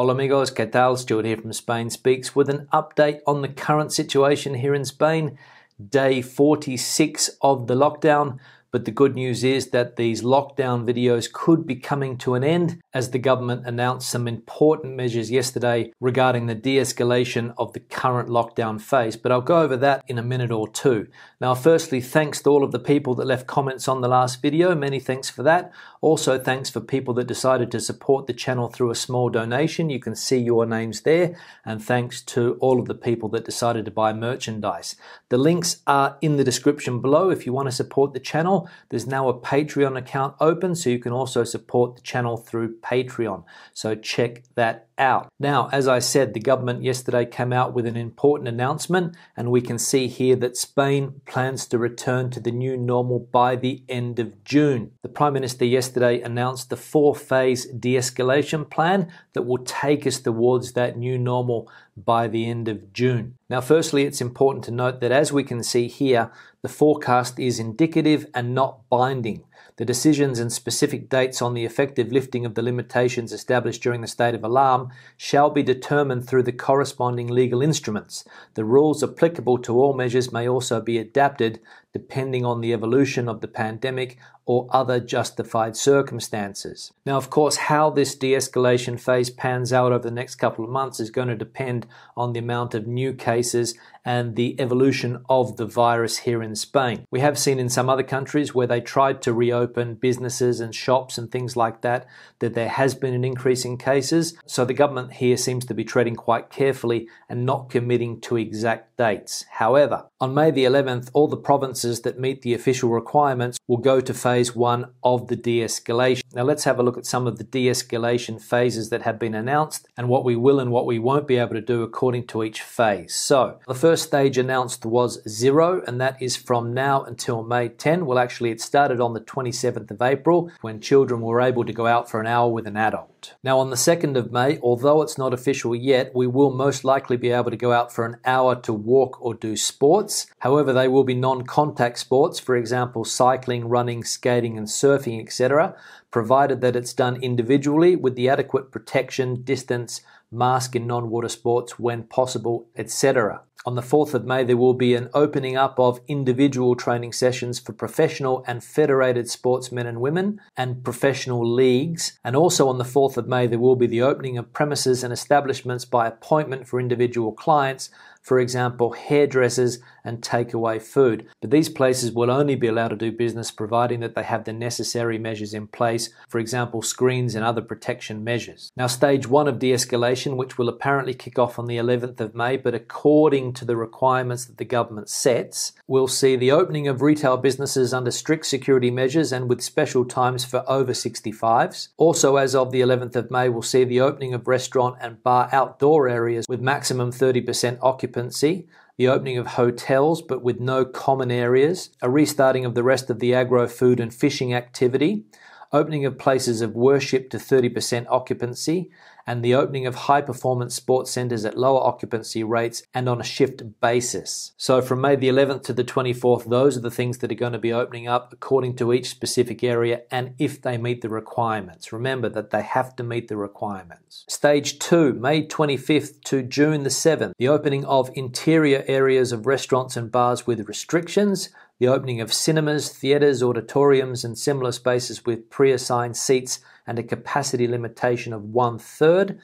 Hola amigos, ¿qué tal? Stuart here from Spain Speaks with an update on the current situation here in Spain. Day 46 of the lockdown. But the good news is that these lockdown videos could be coming to an end as the government announced some important measures yesterday regarding the de escalation of the current lockdown phase. But I'll go over that in a minute or two. Now, firstly, thanks to all of the people that left comments on the last video. Many thanks for that. Also, thanks for people that decided to support the channel through a small donation. You can see your names there. And thanks to all of the people that decided to buy merchandise. The links are in the description below if you want to support the channel channel. There's now a Patreon account open, so you can also support the channel through Patreon. So check that out. Now, as I said, the government yesterday came out with an important announcement, and we can see here that Spain plans to return to the new normal by the end of June. The Prime Minister yesterday announced the four phase de escalation plan that will take us towards that new normal by the end of June. Now, firstly, it's important to note that as we can see here, the forecast is indicative and not binding. The decisions and specific dates on the effective lifting of the limitations established during the state of alarm shall be determined through the corresponding legal instruments. The rules applicable to all measures may also be adapted depending on the evolution of the pandemic or other justified circumstances. Now, of course, how this de escalation phase pans out over the next couple of months is going to depend on the amount of new cases and the evolution of the virus here in Spain. We have seen in some other countries where they tried to reopen businesses and shops and things like that, that there has been an increase in cases. So the government here seems to be treading quite carefully and not committing to exact dates. However, on May the 11th, all the provinces that meet the official requirements will go to phase one of the de escalation. Now, let's have a look at some of the de escalation phases that have been announced and what we will and what we won't be able to do according to each phase. So, the first stage announced was zero, and that is from now until May 10. Well, actually, it started on the 27th of April when children were able to go out for an hour with an adult. Now, on the 2nd of May, although it's not official yet, we will most likely be able to go out for an hour to walk or do sports. However, they will be non contact sports, for example, cycling, running, skating, and surfing, etc., provided that it's done individually with the adequate protection, distance, mask in non water sports when possible, etc. On the 4th of May, there will be an opening up of individual training sessions for professional and federated sportsmen and women and professional leagues. And also on the 4th of May, there will be the opening of premises and establishments by appointment for individual clients for example, hairdressers and takeaway food. But these places will only be allowed to do business providing that they have the necessary measures in place, for example, screens and other protection measures. Now, stage one of de escalation, which will apparently kick off on the 11th of May, but according to the requirements that the government sets, will see the opening of retail businesses under strict security measures and with special times for over 65s. Also, as of the 11th of May, we'll see the opening of restaurant and bar outdoor areas with maximum 30% occupancy the opening of hotels but with no common areas, a restarting of the rest of the agro food and fishing activity, opening of places of worship to 30% occupancy, and the opening of high performance sports centres at lower occupancy rates and on a shift basis. So from May the 11th to the 24th, those are the things that are going to be opening up according to each specific area and if they meet the requirements. Remember that they have to meet the requirements. Stage 2, May 25th to June the 7th, the opening of interior areas of restaurants and bars with restrictions the opening of cinemas, theatres, auditoriums, and similar spaces with pre assigned seats and a capacity limitation of one third.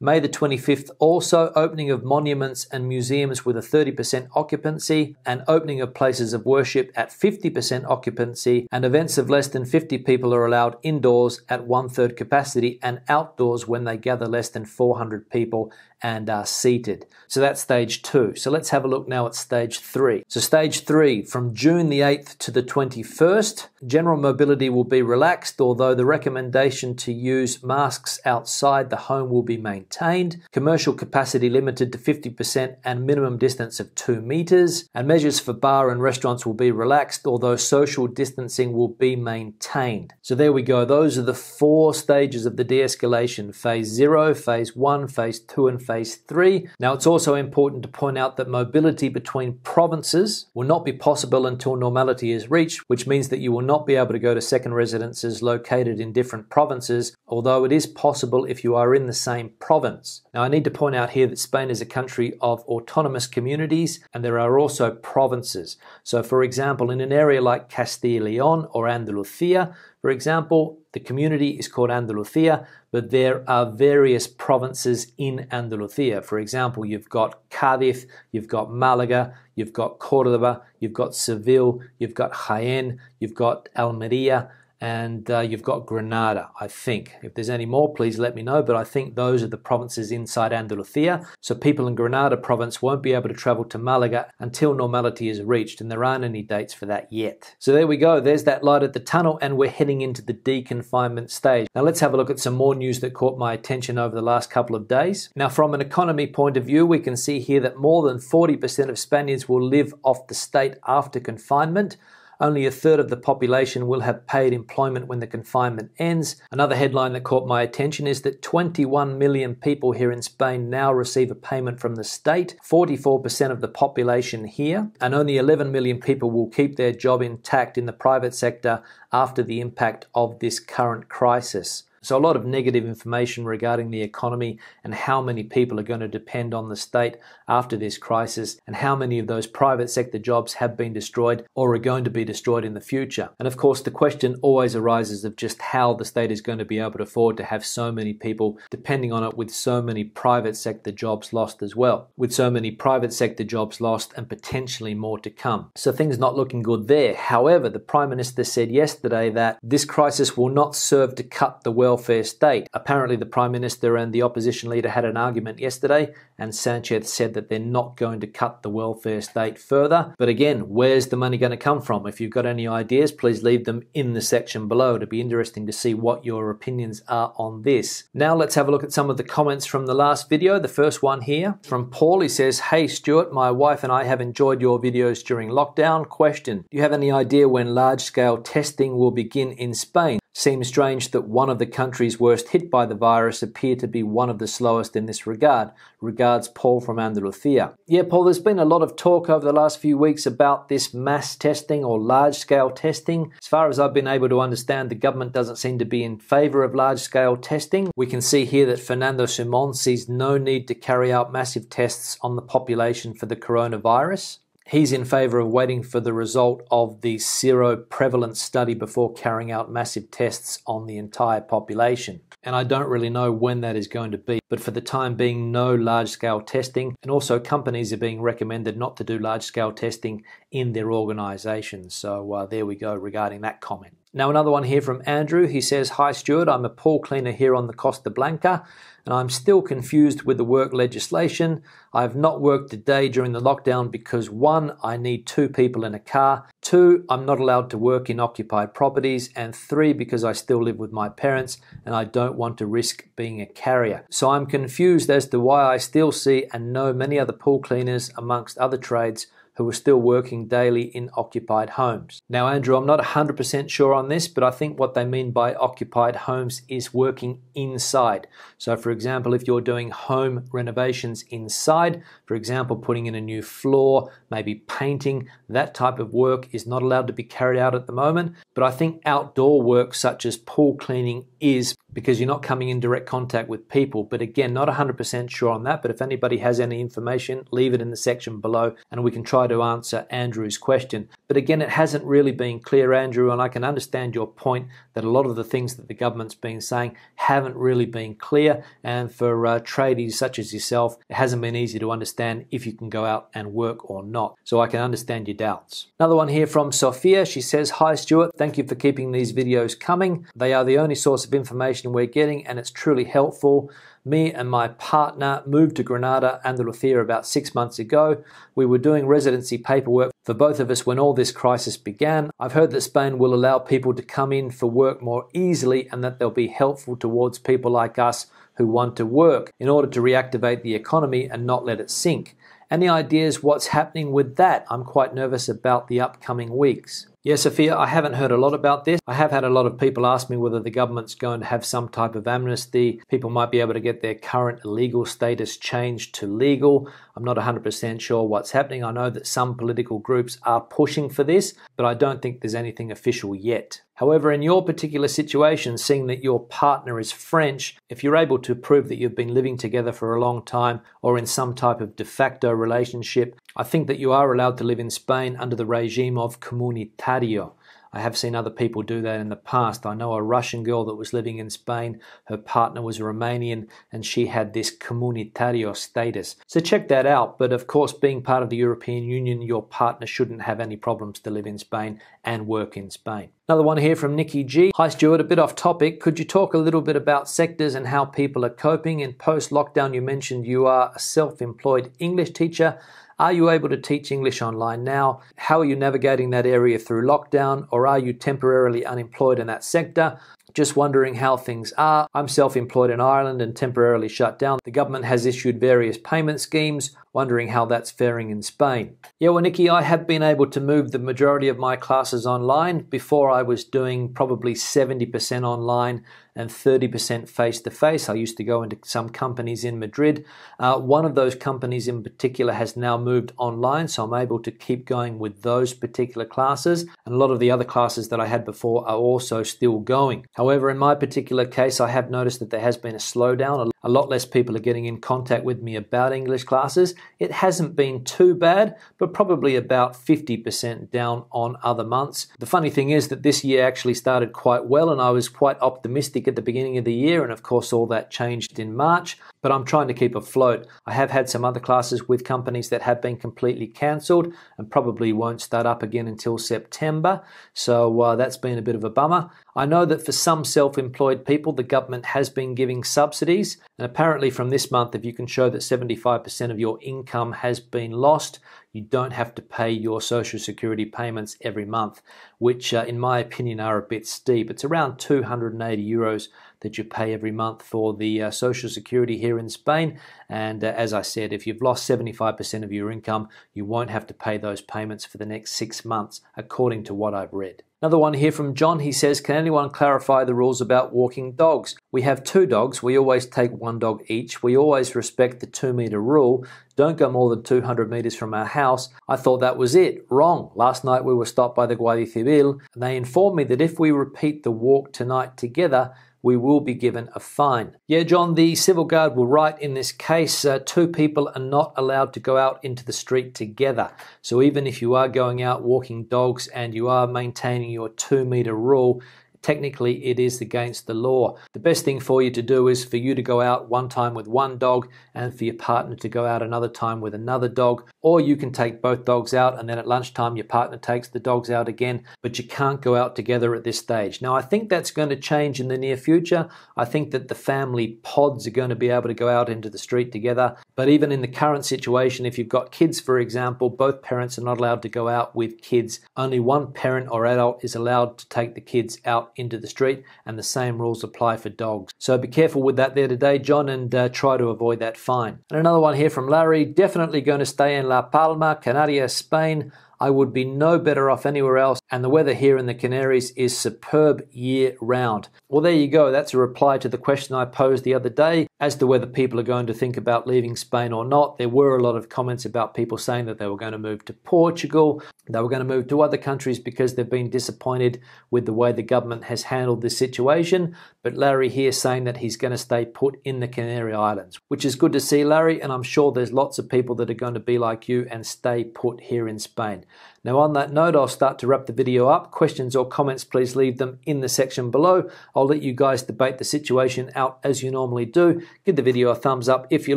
May the 25th, also opening of monuments and museums with a 30% occupancy, and opening of places of worship at 50% occupancy, and events of less than 50 people are allowed indoors at one third capacity and outdoors when they gather less than 400 people and are seated. So that's stage two. So let's have a look now at stage three. So, stage three, from June the 8th to the 21st, general mobility will be relaxed, although the recommendation to use masks outside the home will be maintained, commercial capacity limited to 50% and minimum distance of 2 metres, and measures for bar and restaurants will be relaxed, although social distancing will be maintained. So, there we go. Those are the four stages of the de escalation phase zero, phase one, phase two, and phase three. Now, it's also important to point out that mobility between provinces will not be possible until normality is reached, which means that you will not be able to go to second residences located in different provinces, although it is possible if you are in the same province. Now, I need to point out here that Spain is a country of autonomous communities and there are also provinces. So, for example, in an area like Castile Leon or Andalusia, for example, the community is called Andalusia, but there are various provinces in Andalusia. For example, you've got Cadiz, you've got Malaga, you've got Cordoba, you've got Seville, you've got Jaén, you've got Almeria and uh, you've got Granada, I think. If there's any more, please let me know, but I think those are the provinces inside Andalusia. So people in Granada province won't be able to travel to Malaga until normality is reached, and there aren't any dates for that yet. So there we go, there's that light at the tunnel, and we're heading into the deconfinement stage. Now let's have a look at some more news that caught my attention over the last couple of days. Now, from an economy point of view, we can see here that more than 40% of Spaniards will live off the state after confinement. Only a third of the population will have paid employment when the confinement ends. Another headline that caught my attention is that 21 million people here in Spain now receive a payment from the state, 44% of the population here, and only 11 million people will keep their job intact in the private sector after the impact of this current crisis. So, a lot of negative information regarding the economy and how many people are going to depend on the state after this crisis, and how many of those private sector jobs have been destroyed or are going to be destroyed in the future. And of course, the question always arises of just how the state is going to be able to afford to have so many people depending on it, with so many private sector jobs lost as well, with so many private sector jobs lost and potentially more to come. So, things not looking good there. However, the Prime Minister said yesterday that this crisis will not serve to cut the world welfare state. Apparently, the Prime Minister and the opposition leader had an argument yesterday, and Sanchez said that they're not going to cut the welfare state further. But again, where's the money going to come from? If you've got any ideas, please leave them in the section below. It'd be interesting to see what your opinions are on this. Now, let's have a look at some of the comments from the last video. The first one here from Paul. He says, Hey, Stuart, my wife and I have enjoyed your videos during lockdown. Question Do you have any idea when large scale testing will begin in Spain? Seems strange that one of the countries worst hit by the virus appear to be one of the slowest in this regard, regards Paul from Andalusia. Yeah, Paul, there's been a lot of talk over the last few weeks about this mass testing or large scale testing. As far as I've been able to understand, the government doesn't seem to be in favour of large scale testing. We can see here that Fernando Simon sees no need to carry out massive tests on the population for the coronavirus. He's in favour of waiting for the result of the zero prevalence study before carrying out massive tests on the entire population. And I don't really know when that is going to be, but for the time being, no large scale testing. And also, companies are being recommended not to do large scale testing in their organisations. So, uh, there we go regarding that comment. Now, another one here from Andrew. He says, Hi, Stuart. I'm a pool cleaner here on the Costa Blanca, and I'm still confused with the work legislation. I have not worked a day during the lockdown because one, I need two people in a car, two, I'm not allowed to work in occupied properties, and three, because I still live with my parents and I don't want to risk being a carrier. So I'm confused as to why I still see and know many other pool cleaners, amongst other trades, who were still working daily in occupied homes. Now, Andrew, I'm not 100% sure on this, but I think what they mean by occupied homes is working inside. So, for example, if you're doing home renovations inside, for example, putting in a new floor, maybe painting, that type of work is not allowed to be carried out at the moment. But I think outdoor work such as pool cleaning is because you're not coming in direct contact with people. But again, not 100% sure on that. But if anybody has any information, leave it in the section below and we can try try to answer Andrew's question. But again, it hasn't really been clear, Andrew, and I can understand your point that a lot of the things that the government's been saying haven't really been clear. And for uh, tradies such as yourself, it hasn't been easy to understand if you can go out and work or not. So I can understand your doubts. Another one here from Sophia. She says, Hi, Stuart. Thank you for keeping these videos coming. They are the only source of information we're getting, and it's truly helpful. Me and my partner moved to Granada, and the Andalusia about six months ago. We were doing residency paperwork for both of us when all this crisis began. I've heard that Spain will allow people to come in for work more easily and that they'll be helpful towards people like us who want to work in order to reactivate the economy and not let it sink. Any ideas what's happening with that? I'm quite nervous about the upcoming weeks. Yeah, Sophia, I haven't heard a lot about this. I have had a lot of people ask me whether the government's going to have some type of amnesty. People might be able to get their current illegal status changed to legal. I'm not 100% sure what's happening. I know that some political groups are pushing for this, but I don't think there's anything official yet. However, in your particular situation, seeing that your partner is French, if you're able to prove that you've been living together for a long time or in some type of de facto relationship, I think that you are allowed to live in Spain under the regime of comunitario, I have seen other people do that in the past. I know a Russian girl that was living in Spain. Her partner was Romanian and she had this comunitario status. So check that out. But of course, being part of the European Union, your partner shouldn't have any problems to live in Spain and work in Spain. Another one here from Nikki G. Hi, Stuart. A bit off topic. Could you talk a little bit about sectors and how people are coping? In post lockdown, you mentioned you are a self employed English teacher. Are you able to teach English online now? How are you navigating that area through lockdown? Or are you temporarily unemployed in that sector? Just wondering how things are. I'm self employed in Ireland and temporarily shut down. The government has issued various payment schemes. Wondering how that's faring in Spain. Yeah, well, Nikki, I have been able to move the majority of my classes online. Before I was doing probably 70% online, and 30% face to face. I used to go into some companies in Madrid. Uh, one of those companies in particular has now moved online, so I'm able to keep going with those particular classes. And a lot of the other classes that I had before are also still going. However, in my particular case, I have noticed that there has been a slowdown. A lot less people are getting in contact with me about English classes. It hasn't been too bad, but probably about 50% down on other months. The funny thing is that this year actually started quite well, and I was quite optimistic optimistic at the beginning of the year, and of course, all that changed in March, but I'm trying to keep afloat. I have had some other classes with companies that have been completely cancelled and probably won't start up again until September, so uh, that's been a bit of a bummer. I know that for some self employed people, the government has been giving subsidies, and apparently, from this month, if you can show that 75% of your income has been lost, you don't have to pay your Social Security payments every month, which, uh, in my opinion, are a bit steep. It's around 280 euros that you pay every month for the uh, Social Security here in Spain. And uh, as I said, if you've lost 75% of your income, you won't have to pay those payments for the next six months, according to what I've read. Another one here from John. He says, Can anyone clarify the rules about walking dogs? We have two dogs. We always take one dog each. We always respect the two meter rule. Don't go more than 200 meters from our house. I thought that was it. Wrong. Last night we were stopped by the Guardia Civil and they informed me that if we repeat the walk tonight together, we will be given a fine. Yeah, John, the civil guard were right in this case. Uh, two people are not allowed to go out into the street together. So even if you are going out walking dogs and you are maintaining your two meter rule, technically it is against the law. The best thing for you to do is for you to go out one time with one dog and for your partner to go out another time with another dog, or you can take both dogs out and then at lunchtime your partner takes the dogs out again, but you can't go out together at this stage. Now, I think that's going to change in the near future. I think that the family pods are going to be able to go out into the street together, but even in the current situation, if you've got kids, for example, both parents are not allowed to go out with kids. Only one parent or adult is allowed to take the kids out into the street, and the same rules apply for dogs. So be careful with that there today, John, and uh, try to avoid that fine. And another one here from Larry definitely going to stay in La Palma, Canarias, Spain. I would be no better off anywhere else, and the weather here in the Canaries is superb year round. Well, there you go. That's a reply to the question I posed the other day as to whether people are going to think about leaving Spain or not. There were a lot of comments about people saying that they were going to move to Portugal, they were going to move to other countries because they've been disappointed with the way the government has handled this situation. But Larry here saying that he's going to stay put in the Canary Islands, which is good to see, Larry, and I'm sure there's lots of people that are going to be like you and stay put here in Spain. Now on that note, I'll start to wrap the video up. Questions or comments, please leave them in the section below. I'll let you guys debate the situation out as you normally do. Give the video a thumbs up if you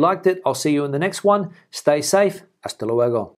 liked it. I'll see you in the next one. Stay safe. Hasta luego.